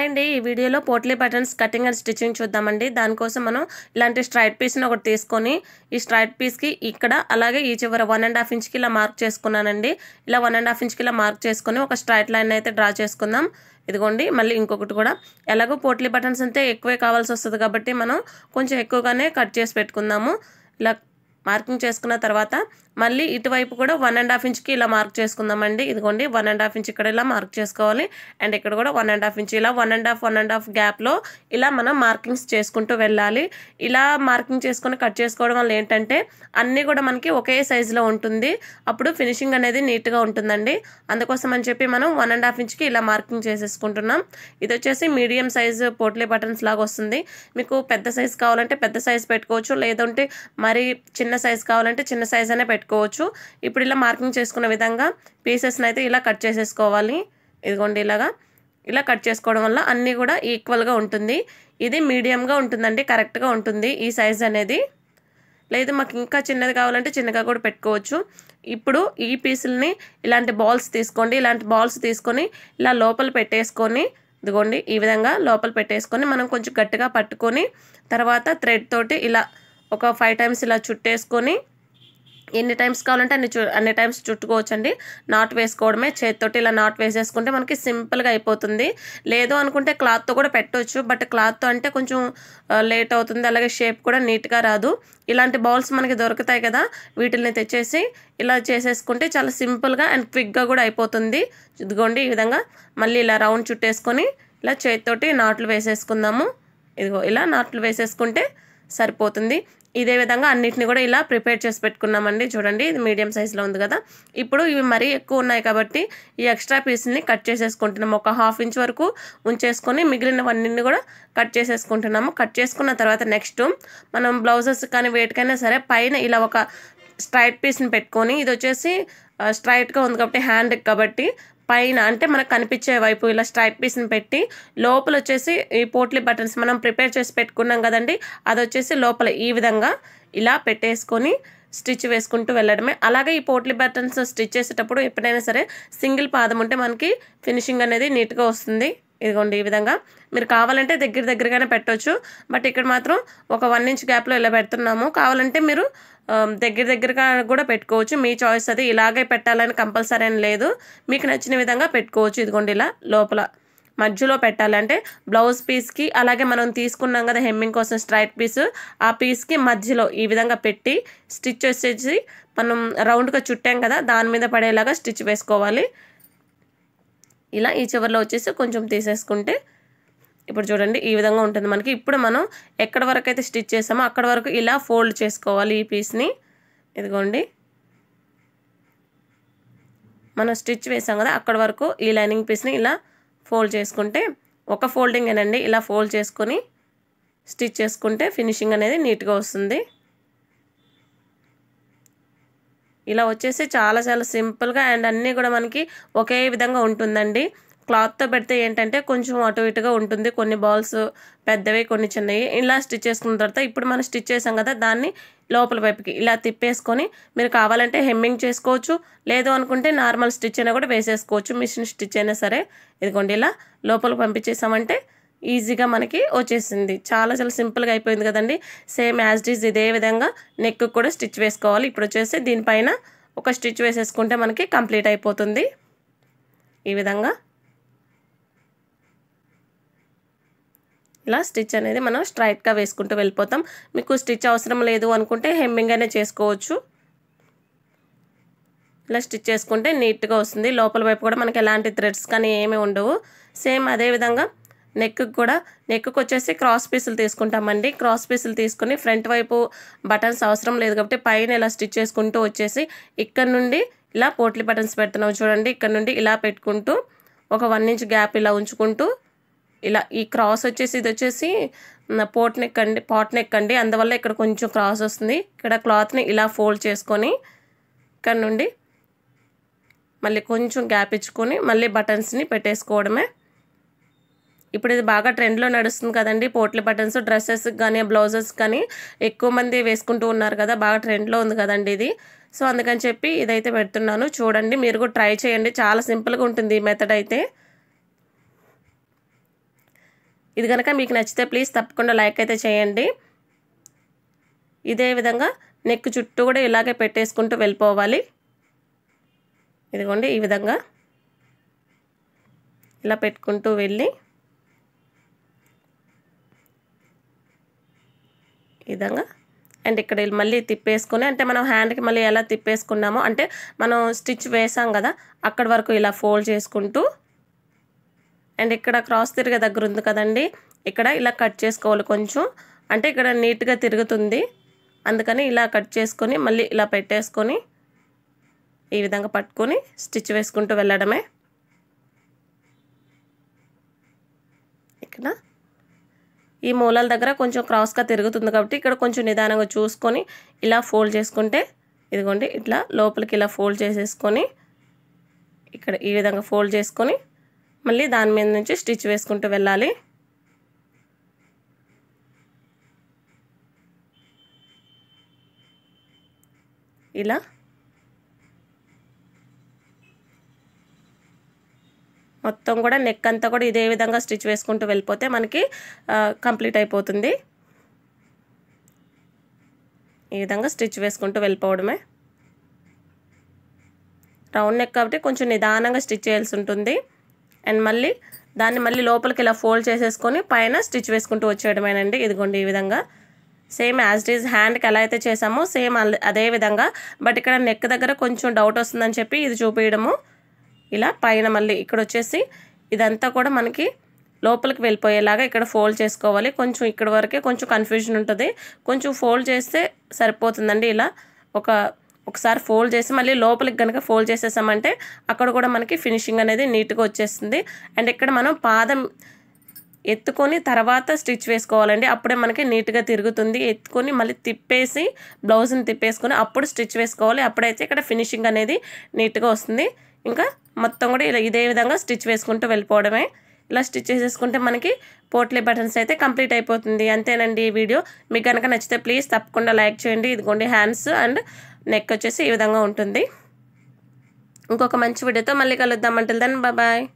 hi అండి ఈ వీడియోలో potli buttons cutting and stitching చూద్దామండి దానికోసం మనం ఇలాంటి స్ట్రైట్ పీస్ని ఒకటి తీసుకొని ఈ స్ట్రైట్ పీస్కి ఇక్కడ అలాగే ఈ చివర వన్ అండ్ హాఫ్ ఇంచ్కి ఇలా మార్క్ చేసుకున్నానండి ఇలా వన్ అండ్ హాఫ్ ఇంచ్కి ఇలా మార్క్ చేసుకొని ఒక స్ట్రైట్ లైన్ అయితే డ్రా చేసుకుందాం ఇదిగోండి మళ్ళీ ఇంకొకటి కూడా ఎలాగో పోట్లీ బటన్స్ అంతే ఎక్కువే కావాల్సి వస్తుంది కాబట్టి మనం కొంచెం ఎక్కువగానే కట్ చేసి పెట్టుకుందాము ఇలా మార్కింగ్ చేసుకున్న తర్వాత మళ్ళీ ఇటువైపు కూడా వన్ అండ్ హాఫ్ ఇంచ్కి ఇలా మార్క్ చేసుకుందామండి ఇదిగోండి వన్ అండ్ హాఫ్ ఇంచ్ ఇక్కడ ఇలా మార్క్ చేసుకోవాలి అండ్ ఇక్కడ కూడా వన్ అండ్ హాఫ్ ఇంచ్ ఇలా one and half one and half గ్యాప్లో ఇలా మనం మార్కింగ్స్ చేసుకుంటూ వెళ్ళాలి ఇలా మార్కింగ్ చేసుకుని కట్ చేసుకోవడం వల్ల ఏంటంటే అన్నీ కూడా మనకి ఒకే సైజులో ఉంటుంది అప్పుడు ఫినిషింగ్ అనేది నీట్గా ఉంటుందండి అందుకోసం అని చెప్పి మనం వన్ అండ్ హాఫ్ ఇంచ్కి ఇలా మార్కింగ్ చేసేసుకుంటున్నాం ఇది వచ్చేసి మీడియం సైజు పోట్లీ బటన్స్ లాగా వస్తుంది మీకు పెద్ద సైజు కావాలంటే పెద్ద సైజు పెట్టుకోవచ్చు లేదంటే మరి చిన్న చిన్న సైజ్ కావాలంటే చిన్న సైజ్ అనే పెట్టుకోవచ్చు ఇప్పుడు ఇలా మార్కింగ్ చేసుకున్న విధంగా పీసెస్ని అయితే ఇలా కట్ చేసేసుకోవాలి ఇదిగోండి ఇలాగా ఇలా కట్ చేసుకోవడం వల్ల అన్నీ కూడా ఈక్వల్గా ఉంటుంది ఇది మీడియంగా ఉంటుందండి కరెక్ట్గా ఉంటుంది ఈ సైజ్ అనేది లేదు మాకు ఇంకా చిన్నది కావాలంటే చిన్నగా కూడా పెట్టుకోవచ్చు ఇప్పుడు ఈ పీసులని ఇలాంటి బాల్స్ తీసుకోండి ఇలాంటి బాల్స్ తీసుకొని ఇలా లోపల పెట్టేసుకొని ఇదిగోండి ఈ విధంగా లోపల పెట్టేసుకొని మనం కొంచెం గట్టిగా పట్టుకొని తర్వాత థ్రెడ్ తోటి ఇలా ఒక ఫైవ్ టైమ్స్ ఇలా చుట్టేసుకొని ఎన్ని టైమ్స్ కావాలంటే అన్ని చు అన్ని టైమ్స్ చుట్టుకోవచ్చండి నాట్ వేసుకోవడమే చేతితోటి ఇలా నాట్ వేసేసుకుంటే మనకి సింపుల్గా అయిపోతుంది లేదు అనుకుంటే క్లాత్తో కూడా పెట్టవచ్చు బట్ క్లాత్తో అంటే కొంచెం లేట్ అవుతుంది అలాగే షేప్ కూడా నీట్గా రాదు ఇలాంటి బౌల్స్ మనకి దొరుకుతాయి కదా వీటిల్ని తెచ్చేసి ఇలా చేసేసుకుంటే చాలా సింపుల్గా అండ్ క్విక్గా కూడా అయిపోతుంది ఇదిగోండి ఈ విధంగా మళ్ళీ ఇలా రౌండ్ చుట్టేసుకొని ఇలా చేతితోటి నాట్లు వేసేసుకుందాము ఇదిగో ఇలా నాట్లు వేసేసుకుంటే సరిపోతుంది ఇదే విధంగా అన్నిటిని కూడా ఇలా ప్రిపేర్ చేసి పెట్టుకున్నామండి చూడండి ఇది మీడియం సైజులో ఉంది కదా ఇప్పుడు ఇవి మరీ ఎక్కువ ఉన్నాయి కాబట్టి ఈ ఎక్స్ట్రా పీస్ని కట్ చేసేసుకుంటున్నాము ఒక హాఫ్ ఇంచ్ వరకు ఉంచేసుకొని మిగిలినవన్నీ కూడా కట్ చేసేసుకుంటున్నాము కట్ చేసుకున్న తర్వాత నెక్స్ట్ మనం బ్లౌజెస్ కానీ వేటికైనా సరే పైన ఇలా ఒక స్ట్రైట్ పీస్ని పెట్టుకొని ఇది వచ్చేసి స్ట్రైట్గా ఉంది కాబట్టి హ్యాండ్కి కాబట్టి పైన అంటే మనకు కనిపించే వైపు ఇలా స్ట్రైప్ పీస్ని పెట్టి లోపల వచ్చేసి ఈ పోట్లీ బటన్స్ మనం ప్రిపేర్ చేసి పెట్టుకున్నాం కదండి అది వచ్చేసి లోపల ఈ విధంగా ఇలా పెట్టేసుకొని స్టిచ్ వేసుకుంటూ వెళ్ళడమే అలాగే ఈ పోట్లీ బటన్స్ స్టిచ్ చేసేటప్పుడు ఎప్పుడైనా సరే సింగిల్ పాదం ఉంటే మనకి ఫినిషింగ్ అనేది నీట్గా వస్తుంది ఇదిగోండి ఈ విధంగా మీరు కావాలంటే దగ్గర దగ్గరగానే పెట్టవచ్చు బట్ ఇక్కడ మాత్రం ఒక వన్ ఇంచ్ గ్యాప్లో ఇలా పెడుతున్నాము కావాలంటే మీరు దగ్గర దగ్గరగా కూడా పెట్టుకోవచ్చు మీ చాయిస్ అది ఇలాగే పెట్టాలని కంపల్సరీ అని లేదు మీకు నచ్చిన విధంగా పెట్టుకోవచ్చు ఇదిగోండి ఇలా లోపల మధ్యలో పెట్టాలంటే బ్లౌజ్ పీస్కి అలాగే మనం తీసుకున్నాం కదా హెమ్మింగ్ కోసం స్ట్రైట్ పీస్ ఆ పీస్కి మధ్యలో ఈ విధంగా పెట్టి స్టిచ్ వచ్చేసి మనం రౌండ్గా చుట్టాం కదా దాని మీద పడేలాగా స్టిచ్ వేసుకోవాలి ఇలా ఈ చివరిలో వచ్చేసి కొంచెం తీసేసుకుంటే ఇప్పుడు చూడండి ఈ విధంగా ఉంటుంది మనకి ఇప్పుడు మనం ఎక్కడి వరకు అయితే స్టిచ్ చేసామో అక్కడ వరకు ఇలా ఫోల్డ్ చేసుకోవాలి ఈ పీస్ని ఇదిగోండి మనం స్టిచ్ వేసాం కదా అక్కడ వరకు ఈ లైనింగ్ పీస్ని ఇలా ఫోల్డ్ చేసుకుంటే ఒక ఫోల్డింగ్ అండి ఇలా ఫోల్డ్ చేసుకొని స్టిచ్ చేసుకుంటే ఫినిషింగ్ అనేది నీట్గా వస్తుంది ఇలా వచ్చేసి చాలా చాలా సింపుల్గా అండ్ అన్నీ కూడా మనకి ఒకే విధంగా ఉంటుందండి క్లాత్తో పెడితే ఏంటంటే కొంచెం అటు ఇటుగా ఉంటుంది కొన్ని బాల్స్ పెద్దవి కొన్ని చిన్నవి ఇలా స్టిచ్ చేసుకున్న తర్వాత ఇప్పుడు మనం స్టిచ్ చేసాం కదా దాన్ని లోపల వైపుకి ఇలా తిప్పేసుకొని మీరు కావాలంటే హెమ్మింగ్ చేసుకోవచ్చు లేదు అనుకుంటే నార్మల్ స్టిచ్ అయినా కూడా వేసేసుకోవచ్చు మిషన్ స్టిచ్ అయినా సరే ఇదిగోండి ఇలా లోపల పంపించేసామంటే ఈజీగా మనకి వచ్చేసింది చాలా చాలా సింపుల్గా అయిపోయింది కదండి సేమ్ యాజ్ డీజ్ ఇదే విధంగా నెక్ కూడా స్టిచ్ వేసుకోవాలి ఇప్పుడు వచ్చేసి దీనిపైన ఒక స్టిచ్ వేసేసుకుంటే మనకి కంప్లీట్ అయిపోతుంది ఈ విధంగా ఇలా స్టిచ్ అనేది మనం స్ట్రైట్గా వేసుకుంటూ వెళ్ళిపోతాం మీకు స్టిచ్ అవసరం లేదు అనుకుంటే హెమ్మింగ్ అనే చేసుకోవచ్చు ఇలా స్టిచ్ చేసుకుంటే నీట్గా వస్తుంది లోపల వైపు కూడా మనకి ఎలాంటి థ్రెడ్స్ కానీ ఏమీ ఉండవు సేమ్ అదేవిధంగా నెక్కి కూడా నెక్కు వచ్చేసి క్రాస్ పీసులు తీసుకుంటామండి క్రాస్ పీసులు తీసుకుని ఫ్రంట్ వైపు బటన్స్ అవసరం లేదు కాబట్టి పైన ఇలా స్టిచ్ చేసుకుంటూ వచ్చేసి ఇక్కడ నుండి ఇలా పోట్లీ బటన్స్ పెడుతున్నాం చూడండి ఇక్కడ నుండి ఇలా పెట్టుకుంటూ ఒక వన్ ఇంచ్ గ్యాప్ ఇలా ఉంచుకుంటూ ఇలా ఈ క్రాస్ వచ్చేసి ఇది వచ్చేసి పోట్ నెక్ అండి పాట్ నెక్ అండి అందువల్ల ఇక్కడ కొంచెం క్రాస్ వస్తుంది ఇక్కడ క్లాత్ని ఇలా ఫోల్డ్ చేసుకొని ఇక్కడ నుండి మళ్ళీ కొంచెం గ్యాప్ ఇచ్చుకొని మళ్ళీ బటన్స్ని పెట్టేసుకోవడమే ఇప్పుడు ఇది బాగా ట్రెండ్లో నడుస్తుంది కదండి పోట్ల బటన్స్ డ్రెస్సెస్ కానీ బ్లౌజెస్ కానీ ఎక్కువ మంది వేసుకుంటూ ఉన్నారు కదా బాగా ట్రెండ్లో ఉంది కదండి ఇది సో అందుకని చెప్పి ఇదైతే పెడుతున్నాను చూడండి మీరు కూడా ట్రై చేయండి చాలా సింపుల్గా ఉంటుంది ఈ మెథడ్ అయితే ఇది కనుక మీకు నచ్చితే ప్లీజ్ తప్పకుండా లైక్ అయితే చేయండి ఇదే విధంగా నెక్ చుట్టూ కూడా ఇలాగే పెట్టేసుకుంటూ వెళ్ళిపోవాలి ఇదిగోండి ఈ విధంగా ఇలా పెట్టుకుంటూ వెళ్ళి ఈ విధంగా అండ్ ఇక్కడ మళ్ళీ తిప్పేసుకుని అంటే మనం హ్యాండ్కి మళ్ళీ ఎలా తిప్పేసుకున్నామో అంటే మనం స్టిచ్ వేసాం కదా అక్కడ వరకు ఇలా ఫోల్డ్ చేసుకుంటూ అండ్ ఇక్కడ క్రాస్ తిరిగే దగ్గర ఉంది కదండి ఇక్కడ ఇలా కట్ చేసుకోవాలి కొంచెం అంటే ఇక్కడ నీట్గా తిరుగుతుంది అందుకని ఇలా కట్ చేసుకొని మళ్ళీ ఇలా పెట్టేసుకొని ఈ విధంగా పట్టుకొని స్టిచ్ వేసుకుంటూ వెళ్ళడమే ఇక్కడ ఈ మూలల దగ్గర కొంచెం క్రాస్గా తిరుగుతుంది కాబట్టి ఇక్కడ కొంచెం నిదానంగా చూసుకొని ఇలా ఫోల్డ్ చేసుకుంటే ఇదిగోండి ఇట్లా లోపలికి ఇలా ఫోల్డ్ చేసేసుకొని ఇక్కడ ఈ విధంగా ఫోల్డ్ చేసుకొని మళ్ళీ దాని మీద నుంచి స్టిచ్ వేసుకుంటూ వెళ్ళాలి ఇలా మొత్తం కూడా నెక్ అంతా కూడా ఇదే విధంగా స్టిచ్ వేసుకుంటూ వెళ్ళిపోతే మనకి కంప్లీట్ అయిపోతుంది ఈ విధంగా స్టిచ్ వేసుకుంటూ వెళ్ళిపోవడమే రౌండ్ నెక్ కాబట్టి కొంచెం నిదానంగా స్టిచ్ చేయాల్సి ఉంటుంది అండ్ మళ్ళీ దాన్ని మళ్ళీ లోపలికి ఇలా ఫోల్డ్ చేసేసుకొని పైన స్టిచ్ వేసుకుంటూ వచ్చేయడమేనండి ఇదిగోండి ఈ విధంగా సేమ్ యాజ్ ఇట్ ఈజ్ హ్యాండ్కి ఎలా అయితే చేసామో సేమ్ అదే విధంగా బట్ ఇక్కడ నెక్ దగ్గర కొంచెం డౌట్ వస్తుందని చెప్పి ఇది చూపించడము ఇలా పైన మళ్ళీ ఇక్కడ వచ్చేసి ఇదంతా కూడా మనకి లోపలికి వెళ్ళిపోయేలాగా ఇక్కడ ఫోల్డ్ చేసుకోవాలి కొంచెం ఇక్కడ వరకే కొంచెం కన్ఫ్యూజన్ ఉంటుంది కొంచెం ఫోల్డ్ చేస్తే సరిపోతుందండి ఇలా ఒక ఒకసారి ఫోల్డ్ చేసి మళ్ళీ లోపలికి కనుక ఫోల్డ్ చేసేసామంటే అక్కడ కూడా మనకి ఫినిషింగ్ అనేది నీట్గా వచ్చేస్తుంది అండ్ ఇక్కడ మనం పాదం ఎత్తుకొని తర్వాత స్టిచ్ వేసుకోవాలండి అప్పుడే మనకి నీట్గా తిరుగుతుంది ఎత్తుకొని మళ్ళీ తిప్పేసి బ్లౌజ్ని తిప్పేసుకొని అప్పుడు స్టిచ్ వేసుకోవాలి అప్పుడైతే ఇక్కడ ఫినిషింగ్ అనేది నీట్గా వస్తుంది ఇంకా మొత్తం కూడా ఇలా ఇదే విధంగా స్టిచ్ వేసుకుంటూ వెళ్ళిపోవడమే ఇలా స్టిచ్ చేసేసుకుంటే మనకి పోట్లీ బటన్స్ అయితే కంప్లీట్ అయిపోతుంది అంతేనండి ఈ వీడియో మీకు కనుక నచ్చితే ప్లీజ్ తప్పకుండా లైక్ చేయండి ఇదిగోండి హ్యాండ్స్ అండ్ నెక్ వచ్చేసి ఈ విధంగా ఉంటుంది ఇంకొక మంచి వీడియోతో మళ్ళీ కలుద్దాం అంటే దాన్ని బాయ్